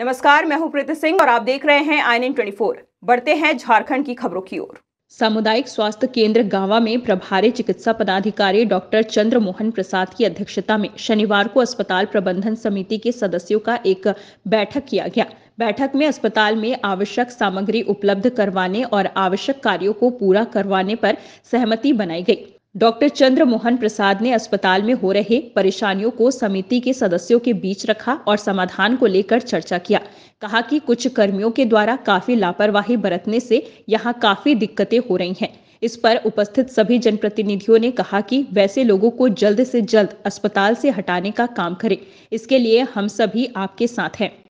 नमस्कार मैं हूं प्रीति सिंह और आप देख रहे हैं आई एन ट्वेंटी फोर बढ़ते हैं झारखंड की खबरों की ओर सामुदायिक स्वास्थ्य केंद्र गावा में प्रभारी चिकित्सा पदाधिकारी डॉक्टर चंद्र मोहन प्रसाद की अध्यक्षता में शनिवार को अस्पताल प्रबंधन समिति के सदस्यों का एक बैठक किया गया बैठक में अस्पताल में आवश्यक सामग्री उपलब्ध करवाने और आवश्यक कार्यों को पूरा करवाने पर सहमति बनाई गई डॉक्टर चंद्र मोहन प्रसाद ने अस्पताल में हो रहे परेशानियों को समिति के सदस्यों के बीच रखा और समाधान को लेकर चर्चा किया कहा कि कुछ कर्मियों के द्वारा काफी लापरवाही बरतने से यहाँ काफी दिक्कतें हो रही हैं इस पर उपस्थित सभी जनप्रतिनिधियों ने कहा कि वैसे लोगों को जल्द से जल्द अस्पताल से हटाने का काम करें इसके लिए हम सभी आपके साथ हैं